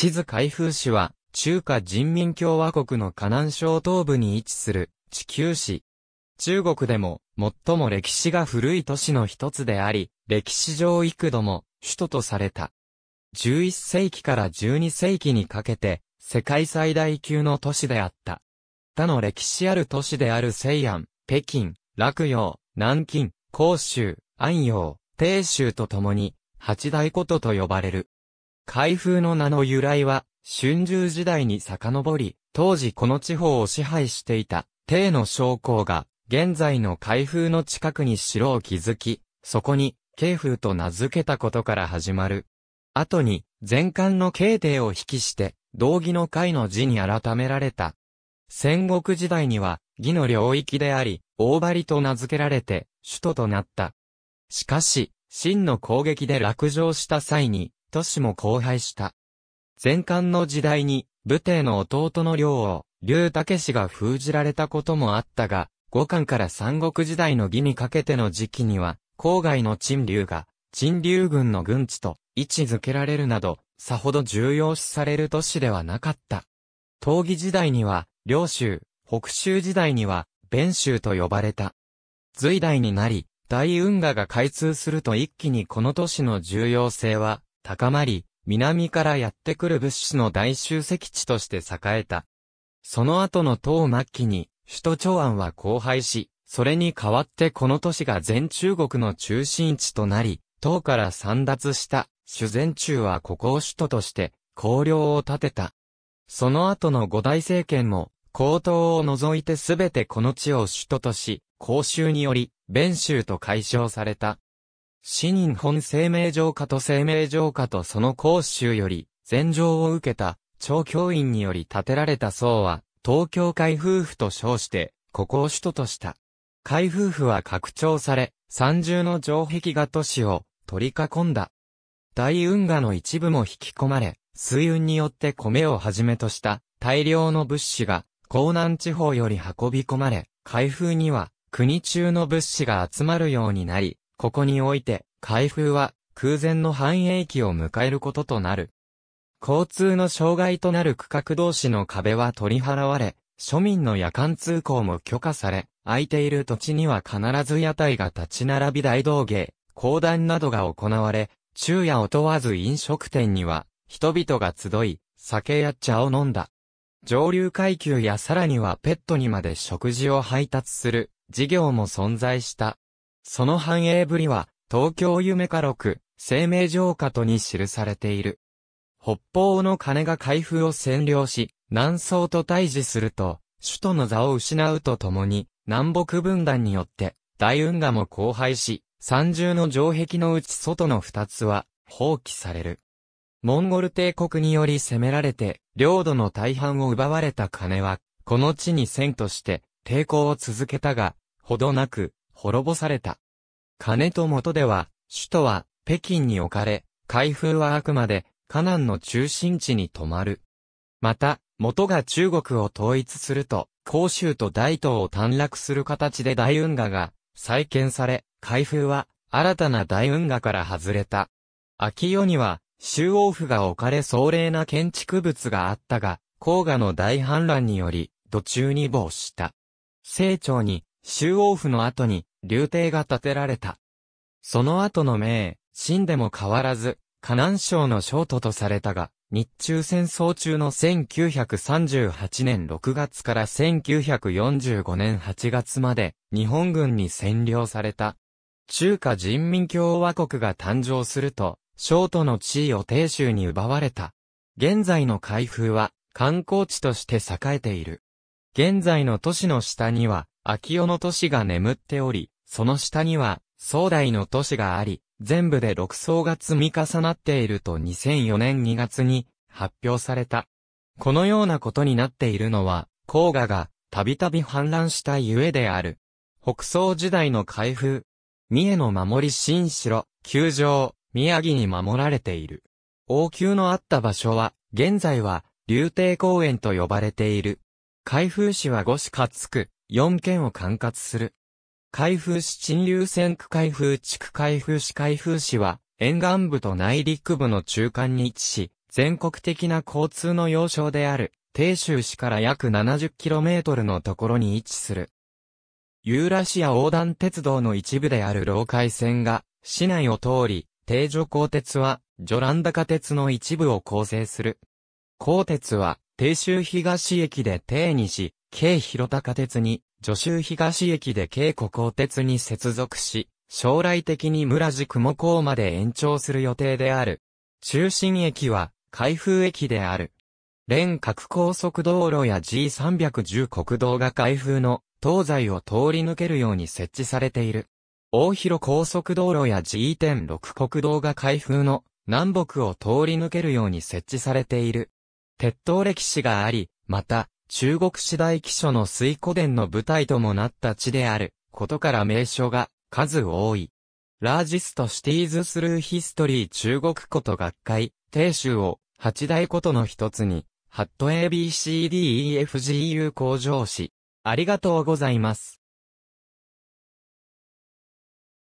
地図開封市は、中華人民共和国の河南省東部に位置する地球市。中国でも最も歴史が古い都市の一つであり、歴史上幾度も首都とされた。11世紀から12世紀にかけて世界最大級の都市であった。他の歴史ある都市である西安、北京、洛陽、南京、広州、安陽、鄭州と共に八大古都と呼ばれる。開封の名の由来は、春秋時代に遡り、当時この地方を支配していた、帝の将校が、現在の開封の近くに城を築き、そこに、慶風と名付けたことから始まる。後に、前漢の慶帝を引きして、道義の会の字に改められた。戦国時代には、義の領域であり、大張と名付けられて、首都となった。しかし、真の攻撃で落城した際に、都市も荒廃した。前漢の時代に、武帝の弟の領を、劉武氏が封じられたこともあったが、五漢から三国時代の義にかけての時期には、郊外の陳竜が、陳竜軍の軍地と位置づけられるなど、さほど重要視される都市ではなかった。東義時代には、領州、北州時代には、弁州と呼ばれた。隋代になり、大運河が開通すると一気にこの都市の重要性は高まり、南からやってくる物資の大集積地として栄えた。その後の唐末期に、首都長安は荒廃し、それに代わってこの都市が全中国の中心地となり、唐から散奪した主前中はここを首都として、公領を建てた。その後の五大政権も、高東を除いてすべてこの地を首都とし、公衆により、弁州と解消された。市民本生命浄化と生命浄化とその講習より、禅譲を受けた、超教員により建てられた層は、東京海夫婦と称して、ここを首都とした。海夫婦は拡張され、三重の城壁が都市を取り囲んだ。大運河の一部も引き込まれ、水運によって米をはじめとした大量の物資が、江南地方より運び込まれ、海風には国中の物資が集まるようになり、ここにおいて、開封は空前の繁栄期を迎えることとなる。交通の障害となる区画同士の壁は取り払われ、庶民の夜間通行も許可され、空いている土地には必ず屋台が立ち並び大道芸、講談などが行われ、昼夜を問わず飲食店には、人々が集い、酒や茶を飲んだ。上流階級やさらにはペットにまで食事を配達する事業も存在した。その繁栄ぶりは、東京夢家六、生命浄化とに記されている。北方の金が海風を占領し、南宋と対峙すると、首都の座を失うとともに、南北分断によって、大運河も荒廃し、三重の城壁のうち外の二つは、放棄される。モンゴル帝国により攻められて、領土の大半を奪われた金は、この地に戦として、抵抗を続けたが、ほどなく、滅ぼされた。金と元では、首都は北京に置かれ、開封はあくまで、河南の中心地に止まる。また、元が中国を統一すると、広州と大東を短絡する形で大運河が再建され、開封は新たな大運河から外れた。秋夜には、周王府が置かれ壮麗な建築物があったが、黄河の大氾濫により、土中に亡した。清朝に周王府の後に、竜亭が建てられた。その後の名、新でも変わらず、河南省の省都とされたが、日中戦争中の1938年6月から1945年8月まで、日本軍に占領された。中華人民共和国が誕生すると、省都の地位を定州に奪われた。現在の開封は、観光地として栄えている。現在の都市の下には、秋代の都市が眠っており、その下には、壮大の都市があり、全部で6層が積み重なっていると2004年2月に発表された。このようなことになっているのは、黄河がたびたび氾濫したゆえである。北宋時代の開封、三重の守り新城、球場、宮城に守られている。王宮のあった場所は、現在は、竜亭公園と呼ばれている。開封市は五市勝区、4県を管轄する。開封市陳流線区開封地区開封市開封市は、沿岸部と内陸部の中間に位置し、全国的な交通の要衝である、鄭州市から約 70km のところに位置する。ユーラシア横断鉄道の一部である老海線が、市内を通り、定女鋼鉄は、ジョランダカ鉄の一部を構成する。鋼鉄は、鄭州東駅で定にし、京広高鉄に、助州東駅で京古高鉄に接続し、将来的に村地雲港まで延長する予定である。中心駅は、開封駅である。連各高速道路や G310 国道が開封の東西を通り抜けるように設置されている。大広高速道路や g 6国道が開封の南北を通り抜けるように設置されている。鉄道歴史があり、また、中国史大記書の水古伝の舞台ともなった地であることから名所が数多い。ラージストシティーズスルーヒストリー中国古都学会、定州を八大古都の一つに、ハット ABCDEFGU 工場市。ありがとうございます。